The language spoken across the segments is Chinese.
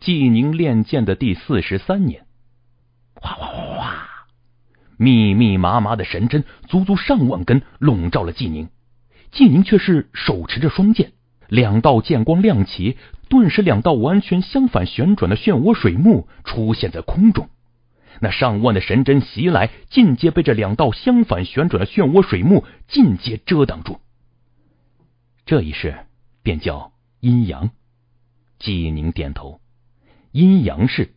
纪宁练剑的第四十三年，哗哗哗哗，密密麻麻的神针，足足上万根，笼罩了纪宁。纪宁却是手持着双剑，两道剑光亮起，顿时两道完全相反旋转的漩涡水幕出现在空中。那上万的神针袭来，尽皆被这两道相反旋转的漩涡水幕尽皆遮挡住。这一式便叫阴阳。纪宁点头。阴阳式，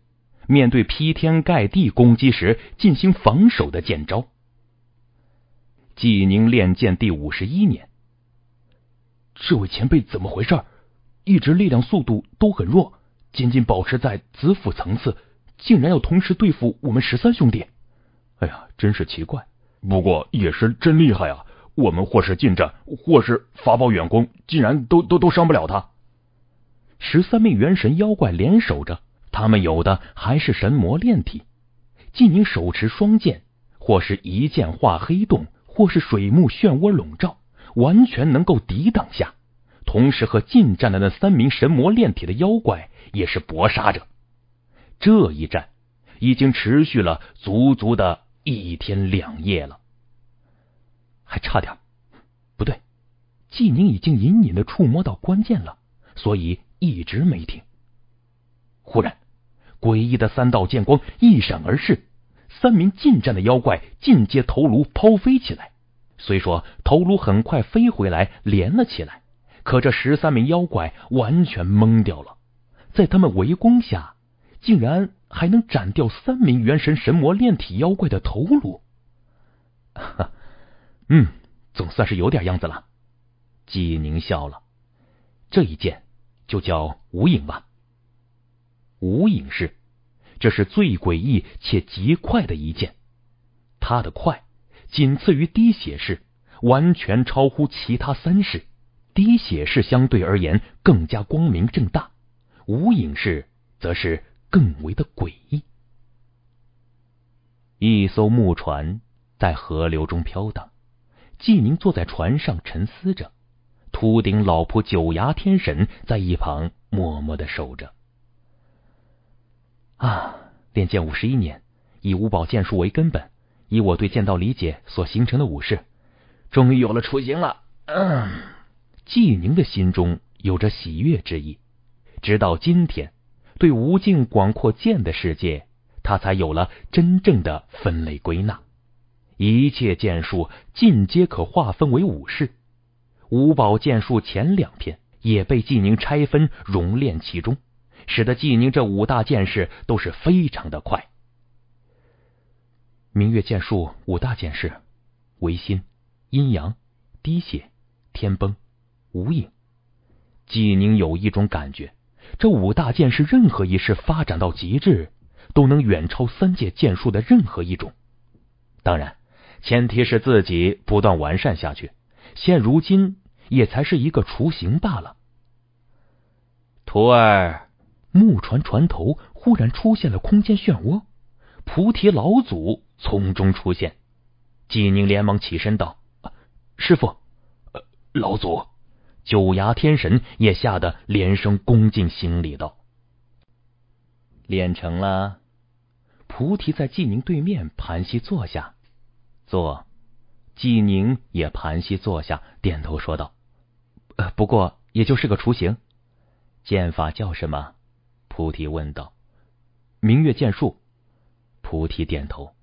面对劈天盖地攻击时进行防守的剑招。济宁练剑第五十一年，这位前辈怎么回事？一直力量、速度都很弱，仅仅保持在子府层次，竟然要同时对付我们十三兄弟。哎呀，真是奇怪。不过也是真厉害啊！我们或是近战，或是法宝远攻，竟然都都都伤不了他。十三名元神妖怪联手着，他们有的还是神魔炼体。纪宁手持双剑，或是一剑化黑洞，或是水幕漩涡笼罩，完全能够抵挡下。同时和近战的那三名神魔炼体的妖怪也是搏杀着。这一战已经持续了足足的一天两夜了，还差点不对。纪宁已经隐隐的触摸到关键了，所以。一直没停。忽然，诡异的三道剑光一闪而逝，三名近战的妖怪尽皆头颅抛飞起来。虽说头颅很快飞回来连了起来，可这十三名妖怪完全懵掉了。在他们围攻下，竟然还能斩掉三名元神神魔炼体妖怪的头颅。哈，嗯，总算是有点样子了。纪宁笑了，这一剑。就叫无影吧。无影式，这是最诡异且极快的一剑。它的快，仅次于滴血式，完全超乎其他三式。滴血式相对而言更加光明正大，无影式则是更为的诡异。一艘木船在河流中飘荡，纪宁坐在船上沉思着。秃顶老仆九牙天神在一旁默默的守着。练剑五十一年，以五宝剑术为根本，以我对剑道理解所形成的武士，终于有了雏形了。嗯，纪宁的心中有着喜悦之意。直到今天，对无尽广阔剑的世界，他才有了真正的分类归纳。一切剑术尽皆可划分为武士。五宝剑术前两篇也被纪宁拆分熔炼其中，使得纪宁这五大剑士都是非常的快。明月剑术五大剑士：唯心、阴阳、滴血、天崩、无影。纪宁有一种感觉，这五大剑士任何一式发展到极致，都能远超三界剑术的任何一种。当然，前提是自己不断完善下去。现如今。也才是一个雏形罢了。徒儿，木船船头忽然出现了空间漩涡，菩提老祖从中出现。纪宁连忙起身道：“师傅，呃，老祖。”九牙天神也吓得连声恭敬行礼道：“练成了。”菩提在纪宁对面盘膝坐下，坐。纪宁也盘膝坐下，点头说道。呃，不过，也就是个雏形。剑法叫什么？菩提问道。明月剑术。菩提点头。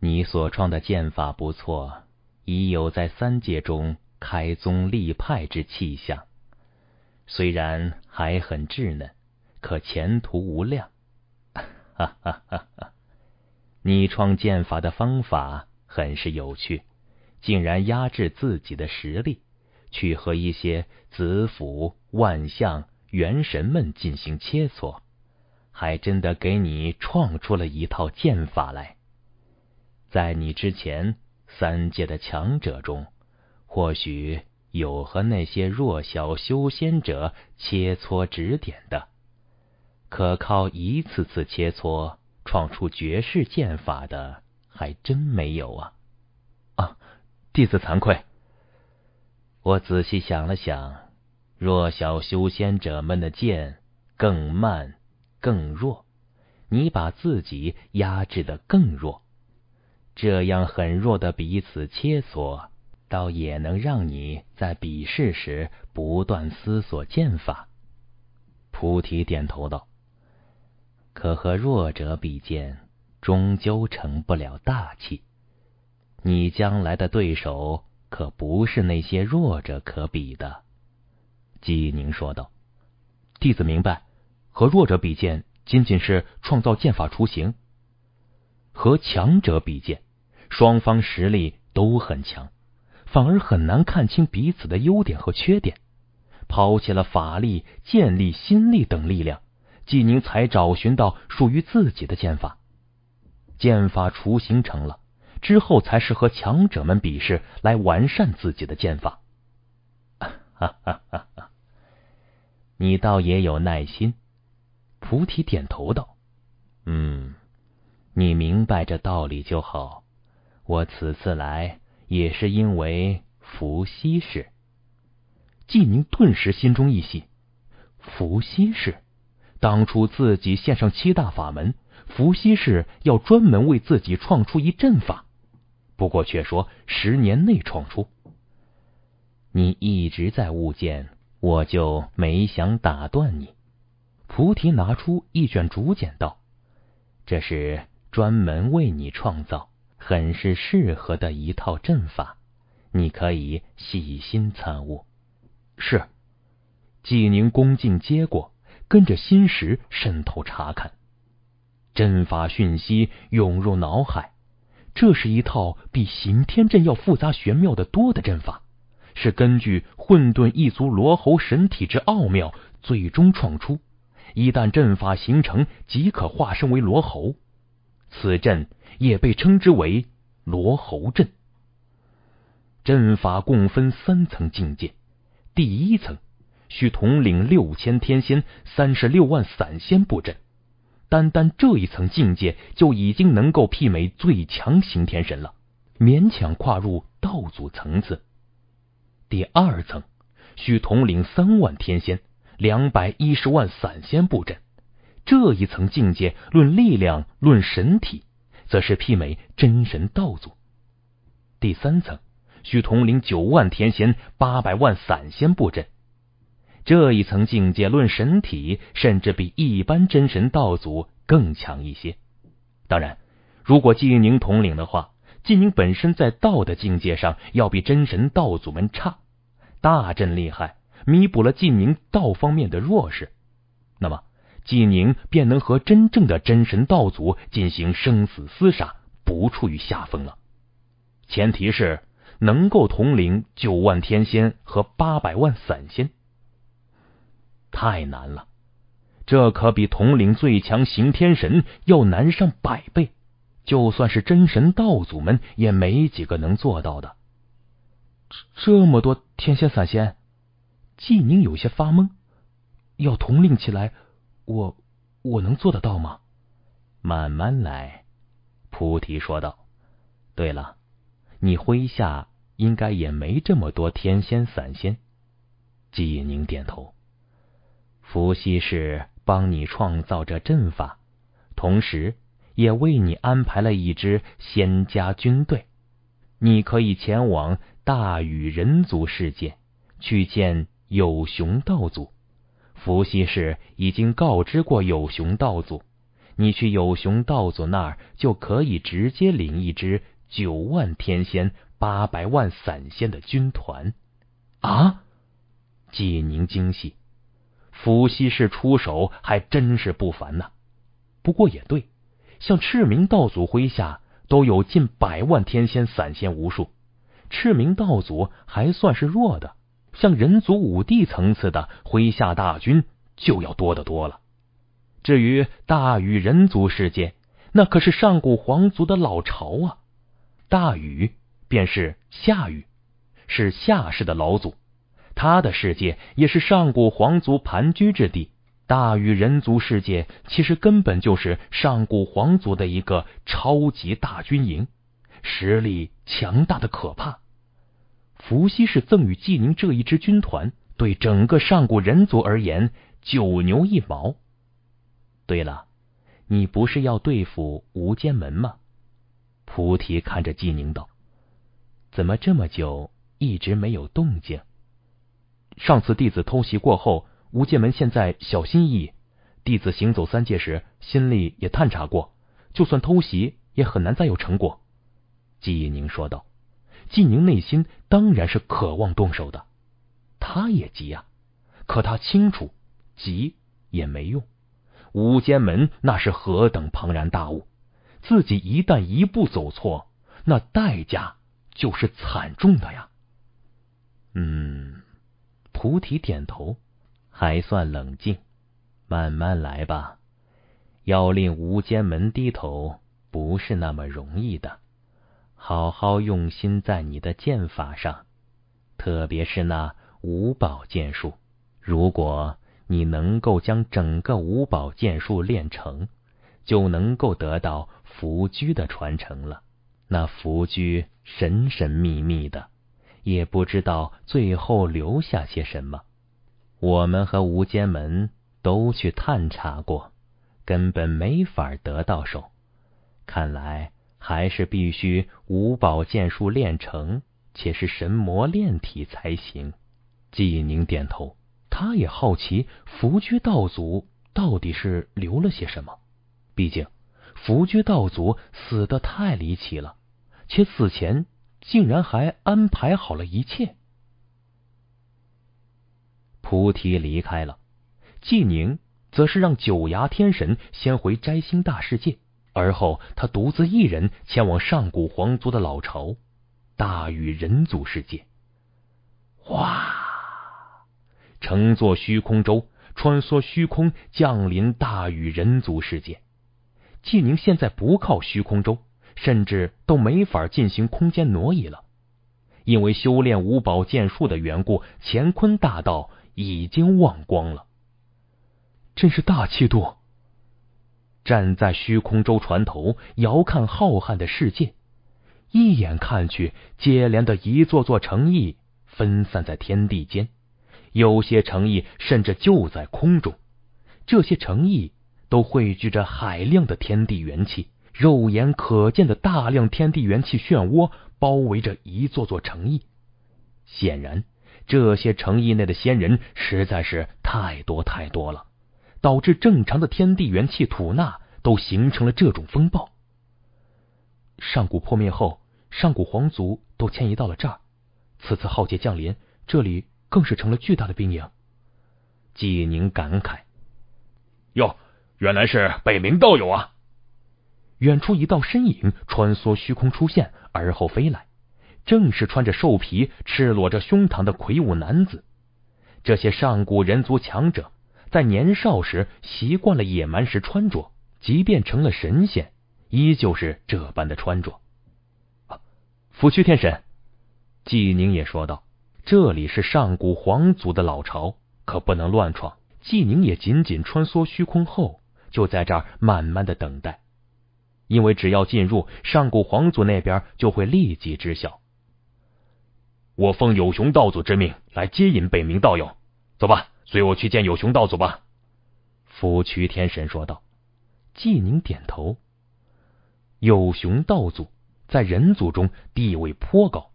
你所创的剑法不错，已有在三界中开宗立派之气象。虽然还很稚嫩，可前途无量。哈哈哈！哈你创剑法的方法很是有趣，竟然压制自己的实力。去和一些子府万象元神们进行切磋，还真的给你创出了一套剑法来。在你之前三界的强者中，或许有和那些弱小修仙者切磋指点的，可靠一次次切磋创出绝世剑法的，还真没有啊！啊，弟子惭愧。我仔细想了想，弱小修仙者们的剑更慢、更弱，你把自己压制的更弱，这样很弱的彼此切磋，倒也能让你在比试时不断思索剑法。菩提点头道：“可和弱者比剑，终究成不了大器。你将来的对手……”可不是那些弱者可比的，纪宁说道：“弟子明白，和弱者比剑，仅仅是创造剑法雏形；和强者比剑，双方实力都很强，反而很难看清彼此的优点和缺点。抛弃了法力、剑力、心力等力量，纪宁才找寻到属于自己的剑法，剑法雏形成了。”之后才是和强者们比试，来完善自己的剑法。哈哈哈哈你倒也有耐心。菩提点头道：“嗯，你明白这道理就好。我此次来也是因为伏羲氏。”纪宁顿时心中一喜。伏羲氏，当初自己献上七大法门，伏羲氏要专门为自己创出一阵法。不过，却说十年内闯出。你一直在悟剑，我就没想打断你。菩提拿出一卷竹简，道：“这是专门为你创造，很是适合的一套阵法，你可以细心参悟。”是，纪宁恭敬接过，跟着心石渗透查看，阵法讯息涌入脑海。这是一套比刑天阵要复杂玄妙的多的阵法，是根据混沌一族罗侯神体之奥妙最终创出。一旦阵法形成，即可化身为罗侯。此阵也被称之为罗侯阵。阵法共分三层境界，第一层需统领六千天仙、三十六万散仙布阵。单单这一层境界就已经能够媲美最强刑天神了，勉强跨入道祖层次。第二层需统领三万天仙、两百一十万散仙布阵，这一层境界论力量、论神体，则是媲美真神道祖。第三层需统领九万天仙、八百万散仙布阵。这一层境界，论神体，甚至比一般真神道祖更强一些。当然，如果纪宁统领的话，纪宁本身在道的境界上要比真神道祖们差。大阵厉害，弥补了纪宁道方面的弱势，那么纪宁便能和真正的真神道祖进行生死厮杀，不处于下风了。前提是能够统领九万天仙和八百万散仙。太难了，这可比统领最强刑天神要难上百倍，就算是真神道祖们也没几个能做到的。这么多天仙散仙，纪宁有些发懵。要统领起来，我我能做得到吗？慢慢来，菩提说道。对了，你麾下应该也没这么多天仙散仙。纪宁点头。伏羲是帮你创造这阵法，同时也为你安排了一支仙家军队。你可以前往大禹人族世界去见有熊道祖。伏羲氏已经告知过有熊道祖，你去有熊道祖那儿就可以直接领一支九万天仙、八百万散仙的军团。啊，济宁惊喜。伏羲氏出手还真是不凡呐，不过也对，像赤明道祖麾下都有近百万天仙散仙无数，赤明道祖还算是弱的，像人族武帝层次的麾下大军就要多得多了。至于大禹人族世界，那可是上古皇族的老巢啊，大禹便是夏禹，是夏氏的老祖。他的世界也是上古皇族盘踞之地，大禹人族世界其实根本就是上古皇族的一个超级大军营，实力强大的可怕。伏羲是赠予纪宁这一支军团，对整个上古人族而言，九牛一毛。对了，你不是要对付无间门吗？菩提看着纪宁道：“怎么这么久一直没有动静？”上次弟子偷袭过后，无间门现在小心翼翼。弟子行走三界时，心里也探查过，就算偷袭，也很难再有成果。季宁说道。季宁内心当然是渴望动手的，他也急啊，可他清楚，急也没用。无间门那是何等庞然大物，自己一旦一步走错，那代价就是惨重的呀。嗯。菩提点头，还算冷静。慢慢来吧，要令无间门低头不是那么容易的。好好用心在你的剑法上，特别是那五宝剑术。如果你能够将整个五宝剑术练成，就能够得到伏居的传承了。那伏居神神秘秘的。也不知道最后留下些什么。我们和无间门都去探查过，根本没法得到手。看来还是必须五宝剑术练成，且是神魔炼体才行。纪宁点头，他也好奇伏居道祖到底是留了些什么。毕竟伏居道祖死的太离奇了，且死前。竟然还安排好了一切。菩提离开了，纪宁则是让九牙天神先回摘星大世界，而后他独自一人前往上古皇族的老巢——大禹人族世界。哇！乘坐虚空舟穿梭虚空，降临大禹人族世界。纪宁现在不靠虚空舟。甚至都没法进行空间挪移了，因为修炼五宝剑术的缘故，乾坤大道已经忘光了。真是大气度！站在虚空舟船头，遥看浩瀚的世界，一眼看去，接连的一座座城邑分散在天地间，有些城邑甚至就在空中。这些城邑都汇聚着海量的天地元气。肉眼可见的大量天地元气漩涡包围着一座座城邑，显然这些城邑内的仙人实在是太多太多了，导致正常的天地元气吐纳都形成了这种风暴。上古破灭后，上古皇族都迁移到了这儿，此次浩劫降临，这里更是成了巨大的兵营。纪宁感慨：“哟，原来是北冥道友啊！”远处一道身影穿梭虚空出现，而后飞来，正是穿着兽皮、赤裸着胸膛的魁梧男子。这些上古人族强者在年少时习惯了野蛮时穿着，即便成了神仙，依旧是这般的穿着。伏羲天神纪宁也说道：“这里是上古皇族的老巢，可不能乱闯。”纪宁也仅仅穿梭虚空后，就在这儿慢慢的等待。因为只要进入上古皇族那边，就会立即知晓。我奉有熊道祖之命来接引北冥道友，走吧，随我去见有熊道祖吧。”扶渠天神说道。纪宁点头。有熊道祖在人族中地位颇高，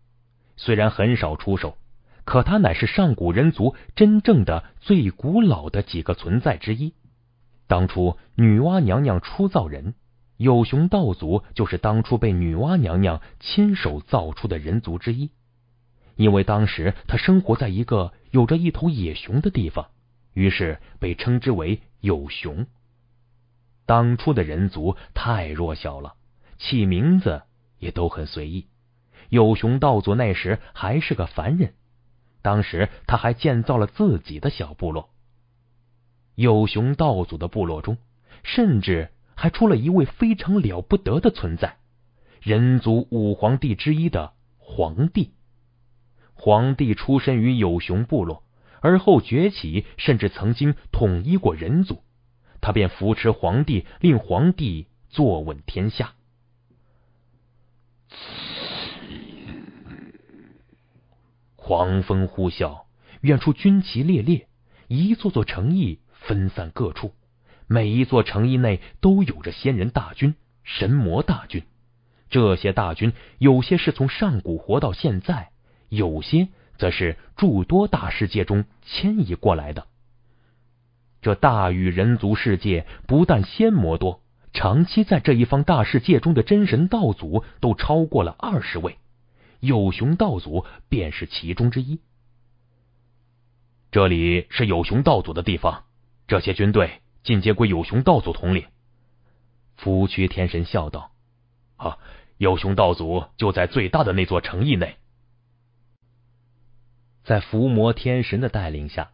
虽然很少出手，可他乃是上古人族真正的最古老的几个存在之一。当初女娲娘娘初造人。有熊道祖就是当初被女娲娘娘亲手造出的人族之一，因为当时他生活在一个有着一头野熊的地方，于是被称之为有熊。当初的人族太弱小了，起名字也都很随意。有熊道祖那时还是个凡人，当时他还建造了自己的小部落。有熊道祖的部落中，甚至。还出了一位非常了不得的存在，人族五皇帝之一的皇帝。皇帝出身于有熊部落，而后崛起，甚至曾经统一过人族。他便扶持皇帝，令皇帝坐稳天下。狂风呼啸，远处军旗猎猎，一座座城邑分散各处。每一座城邑内都有着仙人大军、神魔大军。这些大军有些是从上古活到现在，有些则是诸多大世界中迁移过来的。这大禹人族世界不但仙魔多，长期在这一方大世界中的真神道祖都超过了二十位，有熊道祖便是其中之一。这里是有熊道祖的地方，这些军队。进阶归有熊道祖统领，伏区天神笑道：“啊，有熊道祖就在最大的那座城邑内。”在伏魔天神的带领下，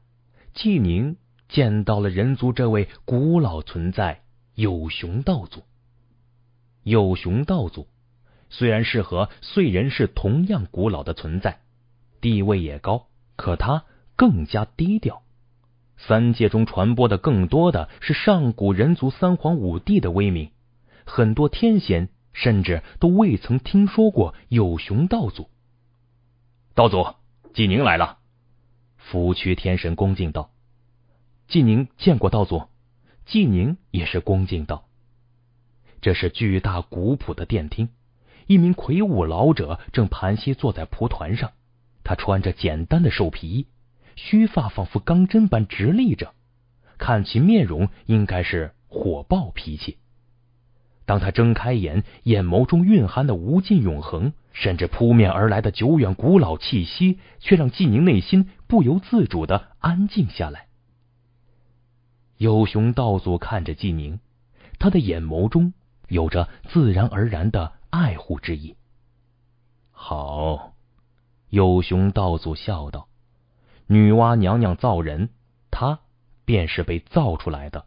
纪宁见到了人族这位古老存在——有熊道祖。有熊道祖虽然是和燧人氏同样古老的存在，地位也高，可他更加低调。三界中传播的更多的是上古人族三皇五帝的威名，很多天仙甚至都未曾听说过有熊道祖。道祖，纪宁来了。扶区天神恭敬道：“纪宁见过道祖。”纪宁也是恭敬道：“这是巨大古朴的殿厅，一名魁梧老者正盘膝坐在蒲团上，他穿着简单的兽皮。”衣。”须发仿佛钢针般直立着，看其面容，应该是火爆脾气。当他睁开眼，眼眸中蕴含的无尽永恒，甚至扑面而来的久远古老气息，却让纪宁内心不由自主的安静下来。有熊道祖看着纪宁，他的眼眸中有着自然而然的爱护之意。好，有熊道祖笑道。女娲娘娘造人，她便是被造出来的。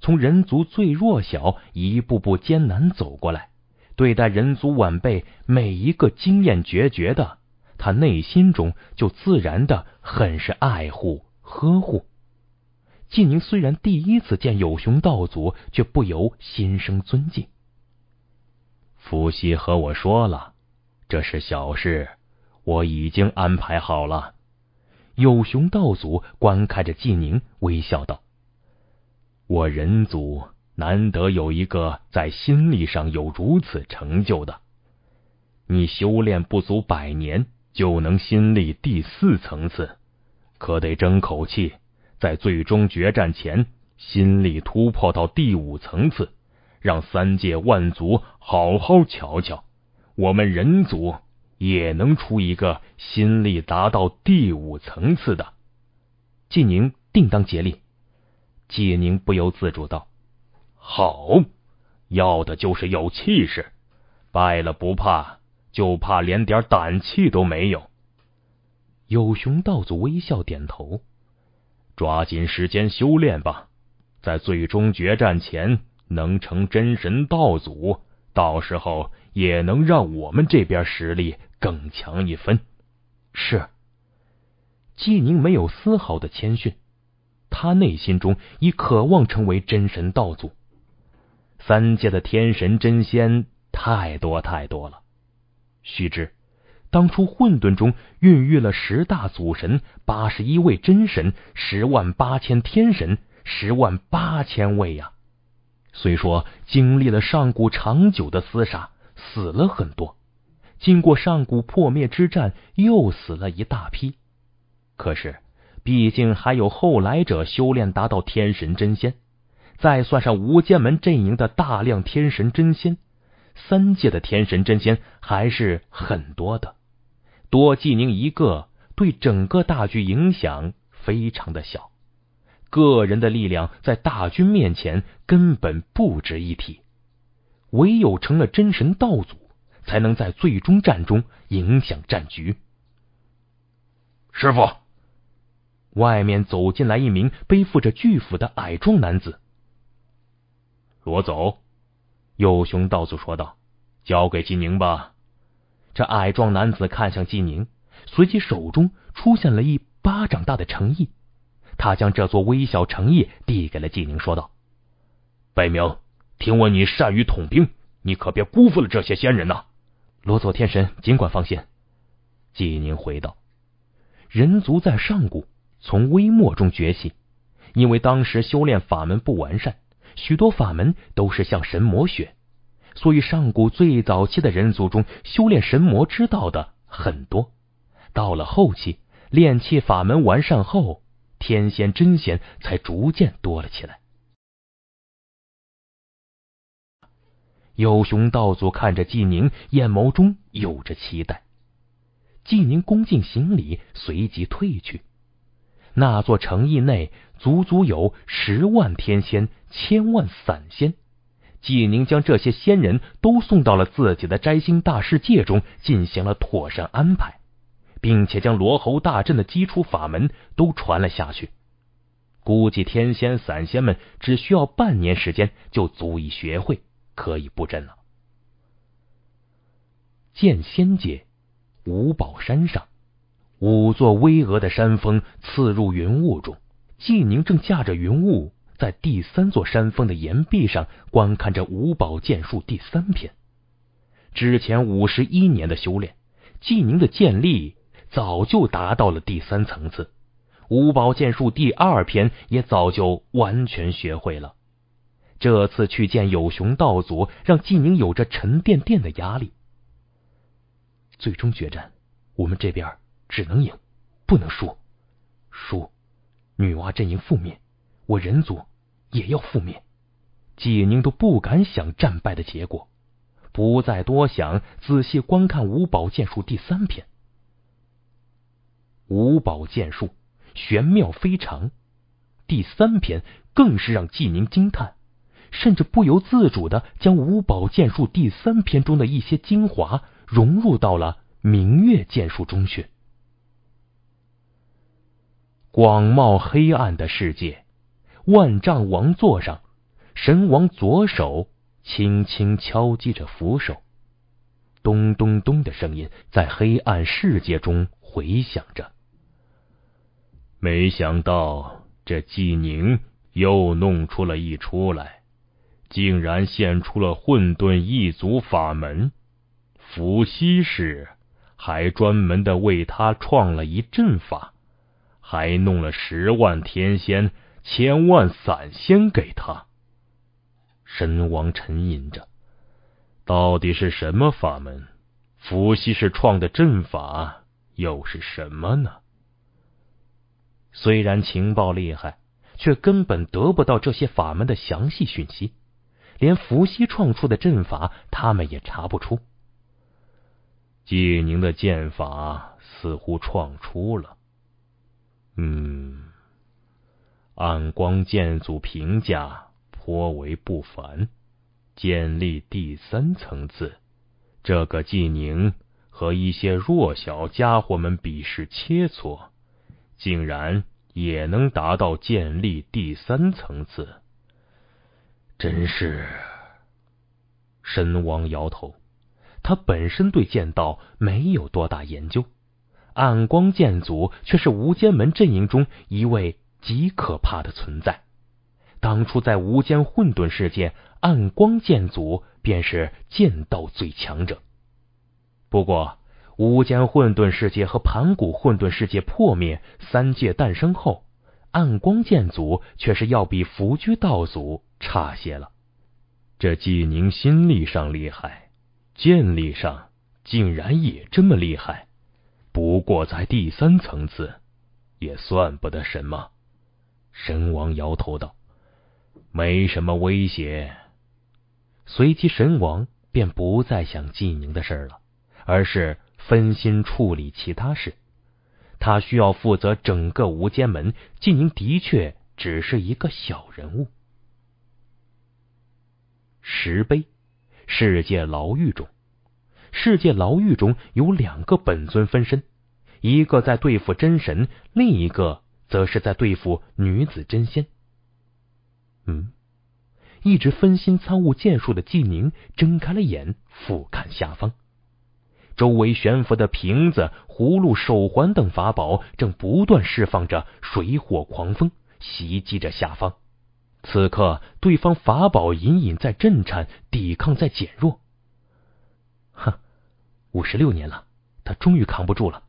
从人族最弱小，一步步艰难走过来，对待人族晚辈每一个经验决绝的，他内心中就自然的很是爱护呵护。纪宁虽然第一次见有熊道祖，却不由心生尊敬。伏羲和我说了，这是小事，我已经安排好了。有熊道祖观看着纪宁，微笑道：“我人族难得有一个在心力上有如此成就的，你修炼不足百年就能心力第四层次，可得争口气，在最终决战前心力突破到第五层次，让三界万族好好瞧瞧我们人族。”也能出一个心力达到第五层次的，纪宁定当竭力。纪宁不由自主道：“好，要的就是有气势。败了不怕，就怕连点胆气都没有。”有熊道祖微笑点头：“抓紧时间修炼吧，在最终决战前能成真神道祖，到时候。”也能让我们这边实力更强一分。是。纪宁没有丝毫的谦逊，他内心中已渴望成为真神道祖。三界的天神真仙太多太多了。须知，当初混沌中孕育了十大祖神、八十一位真神、十万八千天神、十万八千位呀。虽说经历了上古长久的厮杀。死了很多，经过上古破灭之战，又死了一大批。可是，毕竟还有后来者修炼达到天神真仙，再算上无间门阵营的大量天神真仙，三界的天神真仙还是很多的。多纪宁一个，对整个大局影响非常的小。个人的力量在大军面前根本不值一提。唯有成了真神道祖，才能在最终战中影响战局。师傅，外面走进来一名背负着巨斧的矮壮男子。罗走，有熊道祖说道：“交给季宁吧。”这矮壮男子看向季宁，随即手中出现了一巴掌大的诚意，他将这座微小诚意递给了季宁，说道：“北冥。”听闻你善于统兵，你可别辜负了这些仙人呐！罗佐天神，尽管放心。纪宁回道：“人族在上古从微末中崛起，因为当时修炼法门不完善，许多法门都是向神魔学，所以上古最早期的人族中，修炼神魔之道的很多。到了后期，炼器法门完善后，天仙、真仙才逐渐多了起来。”有熊道祖看着纪宁，眼眸中有着期待。纪宁恭敬行礼，随即退去。那座城邑内足足有十万天仙、千万散仙。纪宁将这些仙人都送到了自己的摘星大世界中，进行了妥善安排，并且将罗侯大阵的基础法门都传了下去。估计天仙、散仙们只需要半年时间，就足以学会。可以不真了。剑仙界五宝山上，五座巍峨的山峰刺入云雾中。纪宁正驾着云雾，在第三座山峰的岩壁上观看着五宝剑术第三篇。之前五十一年的修炼，纪宁的剑力早就达到了第三层次，五宝剑术第二篇也早就完全学会了。这次去见有雄道祖，让纪宁有着沉甸甸的压力。最终决战，我们这边只能赢，不能输。输，女娲阵营覆灭，我人族也要覆灭。纪宁都不敢想战败的结果，不再多想，仔细观看五宝剑术第三篇。五宝剑术玄妙非常，第三篇更是让纪宁惊叹。甚至不由自主的将五宝剑术第三篇中的一些精华融入到了明月剑术中去。广袤黑暗的世界，万丈王座上，神王左手轻轻敲击着扶手，咚咚咚的声音在黑暗世界中回响着。没想到这纪宁又弄出了一出来。竟然现出了混沌一族法门，伏羲氏还专门的为他创了一阵法，还弄了十万天仙、千万散仙给他。神王沉吟着：“到底是什么法门？伏羲氏创的阵法又是什么呢？”虽然情报厉害，却根本得不到这些法门的详细讯息。连伏羲创出的阵法，他们也查不出。纪宁的剑法似乎创出了，嗯，暗光剑祖评价颇为不凡，建立第三层次。这个纪宁和一些弱小家伙们比试切磋，竟然也能达到建立第三层次。真是神王摇头。他本身对剑道没有多大研究，暗光剑祖却是无间门阵营中一位极可怕的存在。当初在无间混沌世界，暗光剑祖便是剑道最强者。不过，无间混沌世界和盘古混沌世界破灭，三界诞生后，暗光剑祖却是要比伏居道祖。差些了，这纪宁心力上厉害，剑力上竟然也这么厉害。不过在第三层次也算不得什么。神王摇头道：“没什么威胁。”随即，神王便不再想纪宁的事了，而是分心处理其他事。他需要负责整个无间门。纪宁的确只是一个小人物。石碑，世界牢狱中。世界牢狱中有两个本尊分身，一个在对付真神，另一个则是在对付女子真仙。嗯，一直分心参悟剑术的纪宁睁开了眼，俯瞰下方，周围悬浮的瓶子、葫芦、手环等法宝正不断释放着水火狂风，袭击着下方。此刻对方法宝隐隐在震颤，抵抗在减弱。哼，五十六年了，他终于扛不住了。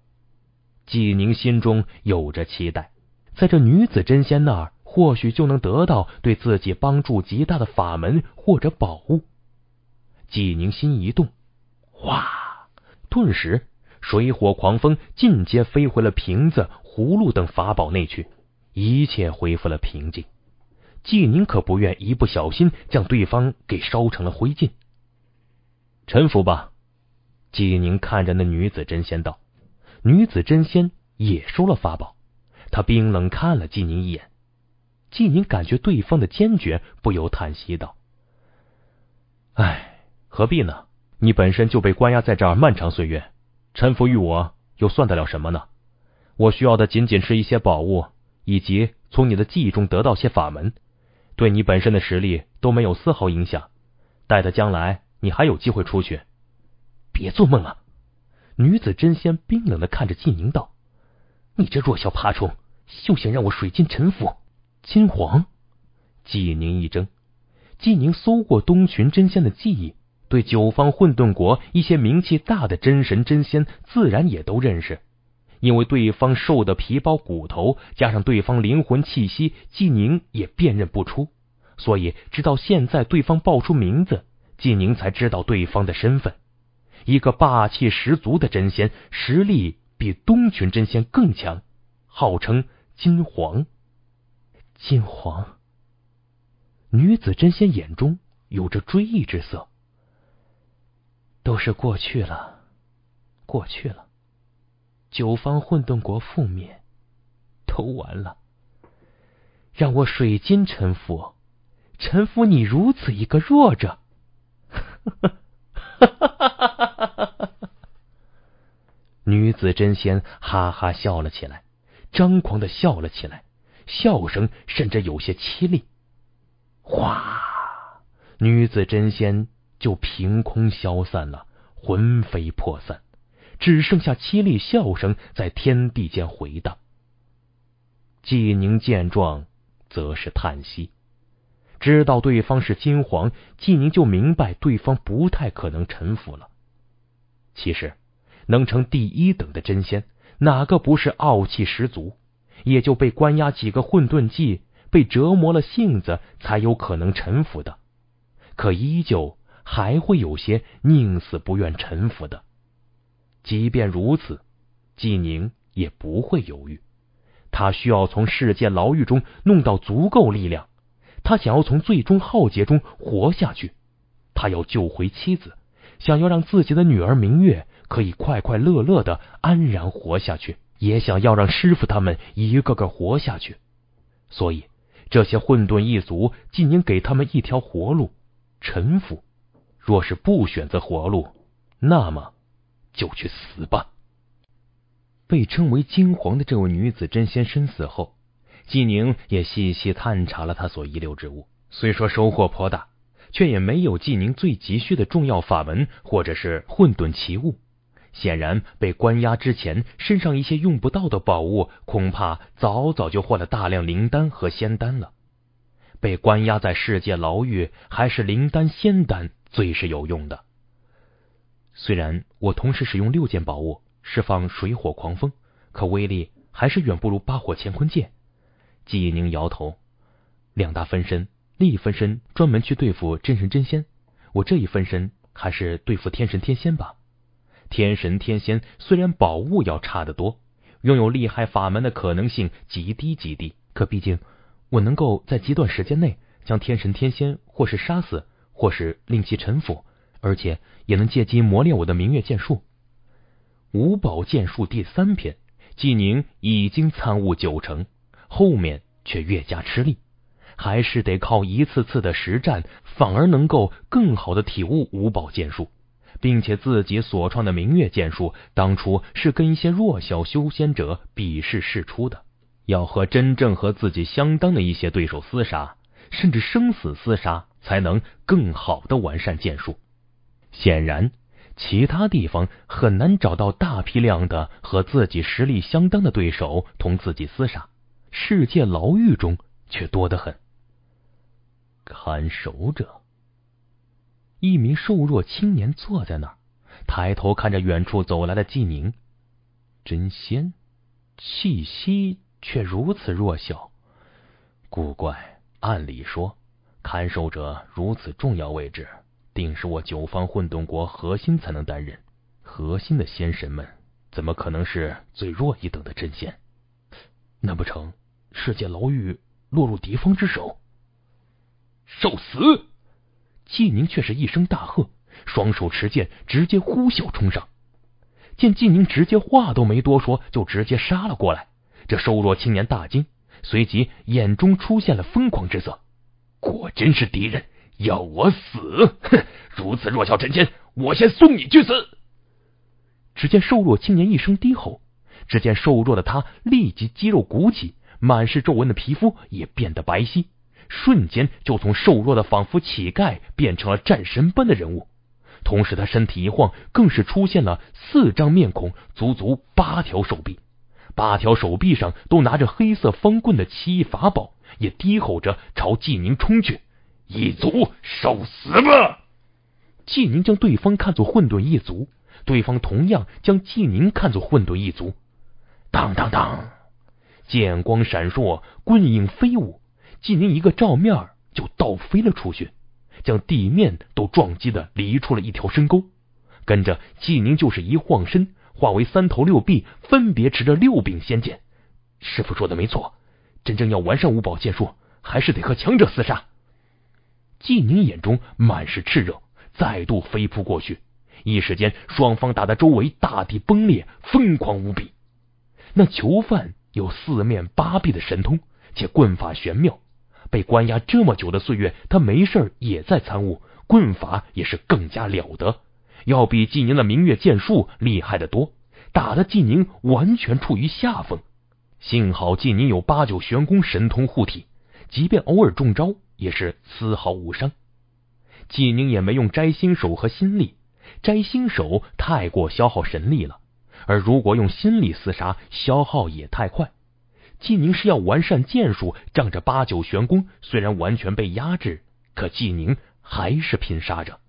纪宁心中有着期待，在这女子真仙那儿，或许就能得到对自己帮助极大的法门或者宝物。纪宁心一动，哗，顿时水火狂风尽皆飞回了瓶子、葫芦等法宝内去，一切恢复了平静。纪宁可不愿一不小心将对方给烧成了灰烬。臣服吧，纪宁看着那女子真仙道，女子真仙也收了法宝。他冰冷看了纪宁一眼，纪宁感觉对方的坚决，不由叹息道：“唉，何必呢？你本身就被关押在这儿漫长岁月，臣服于我又算得了什么呢？我需要的仅仅是一些宝物，以及从你的记忆中得到些法门。”对你本身的实力都没有丝毫影响，待他将来，你还有机会出去。别做梦了！女子真仙冰冷的看着纪宁道：“你这弱小爬虫，休想让我水晶臣服！”金黄，纪宁一怔。纪宁搜过东群真仙的记忆，对九方混沌国一些名气大的真神真仙，自然也都认识。因为对方瘦的皮包骨头，加上对方灵魂气息，纪宁也辨认不出。所以直到现在，对方报出名字，纪宁才知道对方的身份。一个霸气十足的真仙，实力比东群真仙更强，号称金黄。金黄女子真仙眼中有着追忆之色，都是过去了，过去了。九方混沌国覆灭，都完了。让我水晶臣服，臣服你如此一个弱者！哈哈哈哈哈哈！女子真仙哈哈笑了起来，张狂的笑了起来，笑声甚至有些凄厉。哗！女子真仙就凭空消散了，魂飞魄散。只剩下凄厉笑声在天地间回荡。纪宁见状，则是叹息，知道对方是金皇，纪宁就明白对方不太可能臣服了。其实，能成第一等的真仙，哪个不是傲气十足？也就被关押几个混沌纪，被折磨了性子，才有可能臣服的。可依旧还会有些宁死不愿臣服的。即便如此，纪宁也不会犹豫。他需要从世界牢狱中弄到足够力量。他想要从最终浩劫中活下去。他要救回妻子，想要让自己的女儿明月可以快快乐乐的安然活下去，也想要让师傅他们一个个活下去。所以，这些混沌一族，纪宁给他们一条活路，臣服。若是不选择活路，那么……就去死吧！被称为金黄的这位女子真仙身死后，纪宁也细细探查了她所遗留之物。虽说收获颇大，却也没有纪宁最急需的重要法门或者是混沌奇物。显然，被关押之前身上一些用不到的宝物，恐怕早早就换了大量灵丹和仙丹了。被关押在世界牢狱，还是灵丹仙丹最是有用的。虽然我同时使用六件宝物，释放水火狂风，可威力还是远不如八火乾坤剑。一宁摇头，两大分身，另一分身专门去对付真神真仙，我这一分身还是对付天神天仙吧。天神天仙虽然宝物要差得多，拥有厉害法门的可能性极低极低，可毕竟我能够在极短时间内将天神天仙或是杀死，或是令其臣服。而且也能借机磨练我的明月剑术。五宝剑术第三篇，纪宁已经参悟九成，后面却越加吃力，还是得靠一次次的实战，反而能够更好的体悟五宝剑术，并且自己所创的明月剑术，当初是跟一些弱小修仙者比试试出的，要和真正和自己相当的一些对手厮杀，甚至生死厮杀，才能更好的完善剑术。显然，其他地方很难找到大批量的和自己实力相当的对手同自己厮杀。世界牢狱中却多得很。看守者，一名瘦弱青年坐在那儿，抬头看着远处走来的纪宁，真仙，气息却如此弱小，古怪。按理说，看守者如此重要位置。定是我九方混沌国核心才能担任，核心的仙神们怎么可能是最弱一等的阵仙？难不成世界牢狱落入敌方之手？受死！纪宁却是一声大喝，双手持剑，直接呼啸冲上。见纪宁直接话都没多说，就直接杀了过来。这瘦弱青年大惊，随即眼中出现了疯狂之色。果真是敌人！要我死？哼！如此弱小臣妾，我先送你去死！只见瘦弱青年一声低吼，只见瘦弱的他立即肌肉鼓起，满是皱纹的皮肤也变得白皙，瞬间就从瘦弱的仿佛乞丐变成了战神般的人物。同时，他身体一晃，更是出现了四张面孔，足足八条手臂，八条手臂上都拿着黑色方棍的奇异法宝，也低吼着朝纪宁冲去。异族受死吧！纪宁将对方看作混沌一族，对方同样将纪宁看作混沌一族。当当当，剑光闪烁，棍影飞舞，纪宁一个照面就倒飞了出去，将地面都撞击的离出了一条深沟。跟着纪宁就是一晃身，化为三头六臂，分别持着六柄仙剑。师傅说的没错，真正要完善五宝剑术，还是得和强者厮杀。纪宁眼中满是炽热，再度飞扑过去。一时间，双方打得周围大地崩裂，疯狂无比。那囚犯有四面八臂的神通，且棍法玄妙。被关押这么久的岁月，他没事也在参悟棍法，也是更加了得，要比纪宁的明月剑术厉害得多。打得纪宁完全处于下风。幸好纪宁有八九玄功神通护体，即便偶尔中招。也是丝毫无伤，纪宁也没用摘星手和心力，摘星手太过消耗神力了，而如果用心力厮杀，消耗也太快。纪宁是要完善剑术，仗着八九玄功，虽然完全被压制，可纪宁还是拼杀着。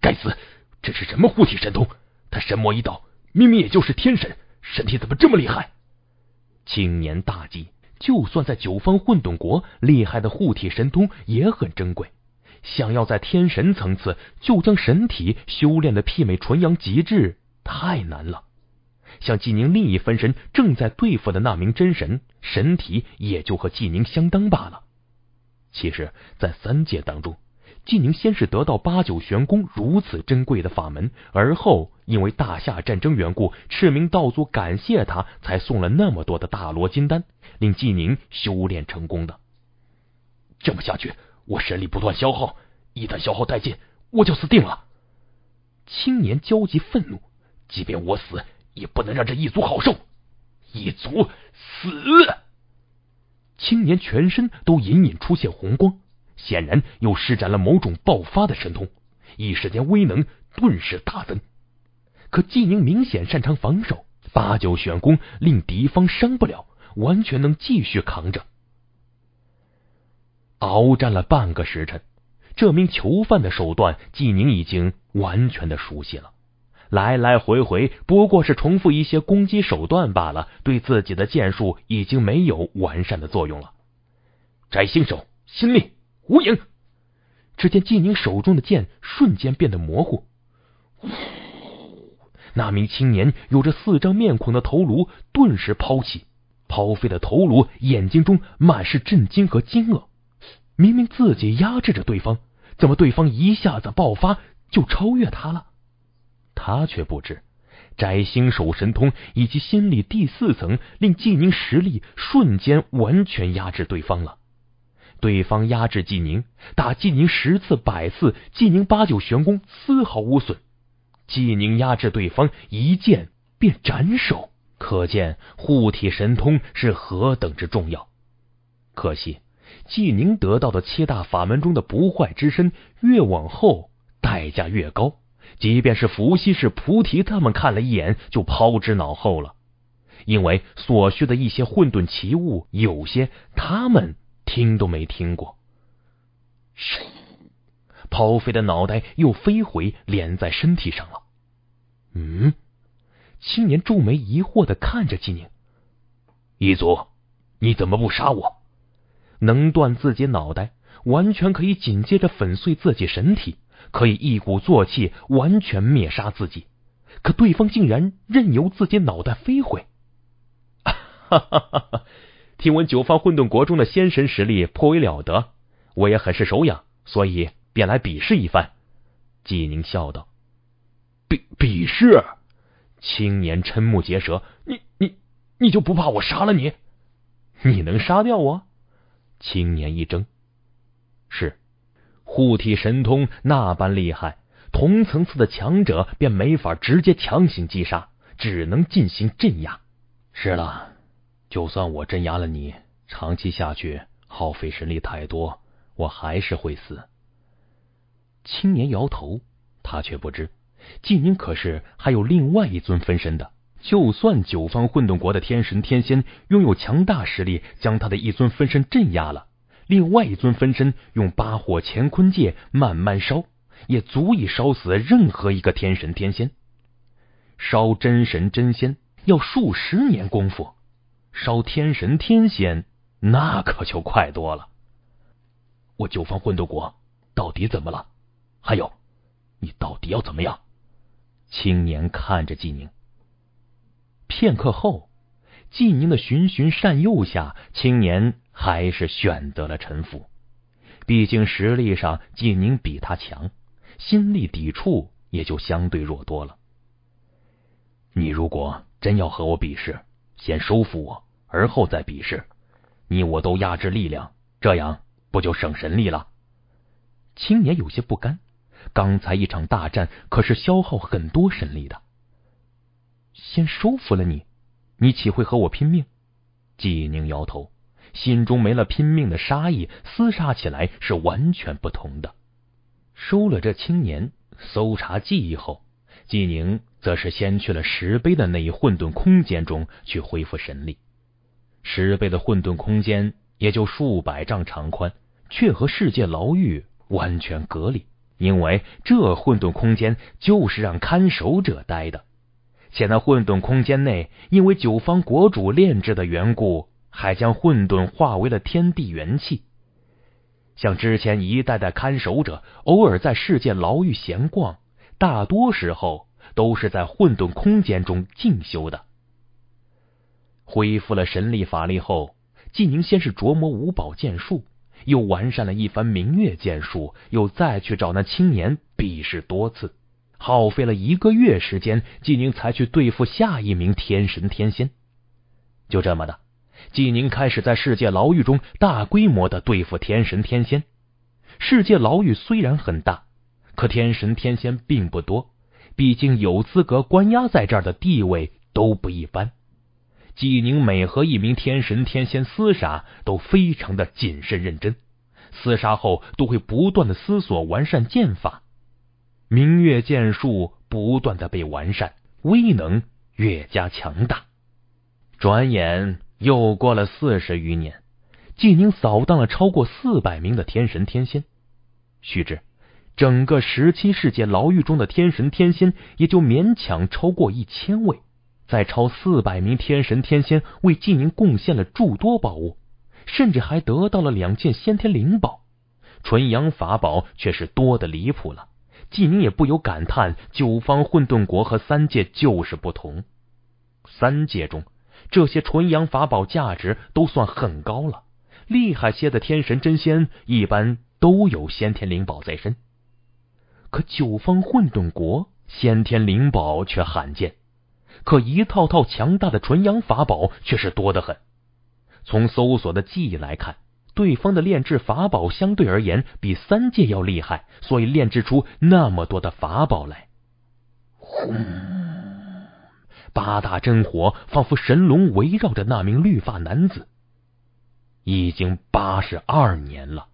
该死，这是什么护体神通？他神魔一道，明明也就是天神，身体怎么这么厉害？青年大惊。就算在九方混沌国，厉害的护体神通也很珍贵。想要在天神层次就将神体修炼的媲美纯阳极致，太难了。像纪宁另一分身正在对付的那名真神，神体也就和纪宁相当罢了。其实，在三界当中。纪宁先是得到八九玄功如此珍贵的法门，而后因为大夏战争缘故，赤明道祖感谢他，才送了那么多的大罗金丹，令纪宁修炼成功。的，这么下去，我神力不断消耗，一旦消耗殆尽，我就死定了。青年焦急愤怒，即便我死，也不能让这一族好受。一族死，青年全身都隐隐出现红光。显然又施展了某种爆发的神通，一时间威能顿时大增。可纪宁明显擅长防守，八九玄功令敌方伤不了，完全能继续扛着。鏖战了半个时辰，这名囚犯的手段纪宁已经完全的熟悉了，来来回回不过是重复一些攻击手段罢了，对自己的剑术已经没有完善的作用了。摘星手，心力。无影！只见纪宁手中的剑瞬间变得模糊，那名青年有着四张面孔的头颅顿时抛起，抛飞的头颅眼睛中满是震惊和惊愕。明明自己压制着对方，怎么对方一下子爆发就超越他了？他却不知摘星手神通以及心理第四层令纪宁实力瞬间完全压制对方了。对方压制纪宁，打纪宁十次百次，纪宁八九玄功丝毫无损。纪宁压制对方，一剑便斩首，可见护体神通是何等之重要。可惜纪宁得到的七大法门中的不坏之身，越往后代价越高。即便是伏羲氏、菩提他们看了一眼就抛之脑后了，因为所需的一些混沌奇物，有些他们。听都没听过，谁抛飞的脑袋又飞回连在身体上了？嗯，青年皱眉疑惑的看着纪宁，一族，你怎么不杀我？能断自己脑袋，完全可以紧接着粉碎自己身体，可以一鼓作气完全灭杀自己。可对方竟然任由自己脑袋飞回，哈哈哈哈。听闻九方混沌国中的仙神实力颇为了得，我也很是手痒，所以便来比试一番。纪宁笑道：“比比试？”青年瞠目结舌：“你你你就不怕我杀了你？你能杀掉我？”青年一怔：“是护体神通那般厉害，同层次的强者便没法直接强行击杀，只能进行镇压。”是了。就算我镇压了你，长期下去耗费神力太多，我还是会死。青年摇头，他却不知，纪宁可是还有另外一尊分身的。就算九方混沌国的天神天仙拥有强大实力，将他的一尊分身镇压了，另外一尊分身用八火乾坤戒慢慢烧，也足以烧死任何一个天神天仙。烧真神真仙要数十年功夫。烧天神天仙，那可就快多了。我九方混沌国到底怎么了？还有，你到底要怎么样？青年看着纪宁，片刻后，纪宁的循循善诱下，青年还是选择了臣服。毕竟实力上纪宁比他强，心力抵触也就相对弱多了。你如果真要和我比试，先收服我。而后再比试，你我都压制力量，这样不就省神力了？青年有些不甘，刚才一场大战可是消耗很多神力的。先收服了你，你岂会和我拼命？纪宁摇头，心中没了拼命的杀意，厮杀起来是完全不同的。收了这青年，搜查记忆后，纪宁则是先去了石碑的那一混沌空间中去恢复神力。十倍的混沌空间也就数百丈长宽，却和世界牢狱完全隔离，因为这混沌空间就是让看守者待的。且那混沌空间内，因为九方国主炼制的缘故，还将混沌化为了天地元气。像之前一代代看守者偶尔在世界牢狱闲逛，大多时候都是在混沌空间中进修的。恢复了神力法力后，纪宁先是琢磨五宝剑术，又完善了一番明月剑术，又再去找那青年比试多次，耗费了一个月时间，纪宁才去对付下一名天神天仙。就这么的，纪宁开始在世界牢狱中大规模的对付天神天仙。世界牢狱虽然很大，可天神天仙并不多，毕竟有资格关押在这儿的地位都不一般。纪宁每和一名天神天仙厮杀，都非常的谨慎认真。厮杀后，都会不断的思索完善剑法，明月剑术不断的被完善，威能越加强大。转眼又过了四十余年，纪宁扫荡了超过四百名的天神天仙。须知，整个十七世界牢狱中的天神天仙，也就勉强超过一千位。在超四百名天神天仙为纪宁贡献了诸多宝物，甚至还得到了两件先天灵宝。纯阳法宝却是多的离谱了。纪宁也不由感叹：九方混沌国和三界就是不同。三界中这些纯阳法宝价值都算很高了，厉害些的天神真仙一般都有先天灵宝在身，可九方混沌国先天灵宝却罕见。可一套套强大的纯阳法宝却是多得很。从搜索的记忆来看，对方的炼制法宝相对而言比三界要厉害，所以炼制出那么多的法宝来。轰！八大真火仿佛神龙围绕着那名绿发男子。已经八十二年了，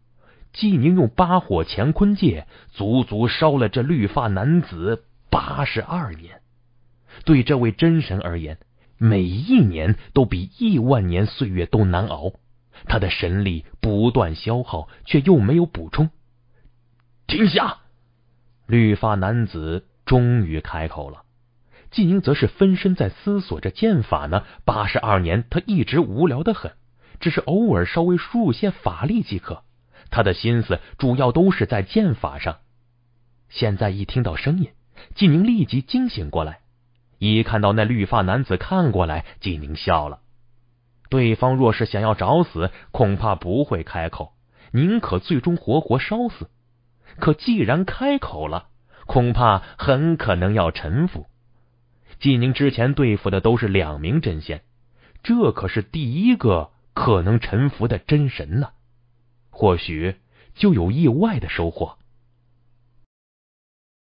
纪宁用八火乾坤界足足烧了这绿发男子八十二年。对这位真神而言，每一年都比亿万年岁月都难熬。他的神力不断消耗，却又没有补充。停下！绿发男子终于开口了。季宁则是分身在思索着剑法呢。八十二年，他一直无聊的很，只是偶尔稍微输入些法力即可。他的心思主要都是在剑法上。现在一听到声音，季宁立即惊醒过来。一看到那绿发男子看过来，纪宁笑了。对方若是想要找死，恐怕不会开口，宁可最终活活烧死。可既然开口了，恐怕很可能要臣服。纪宁之前对付的都是两名真仙，这可是第一个可能臣服的真神呢，或许就有意外的收获。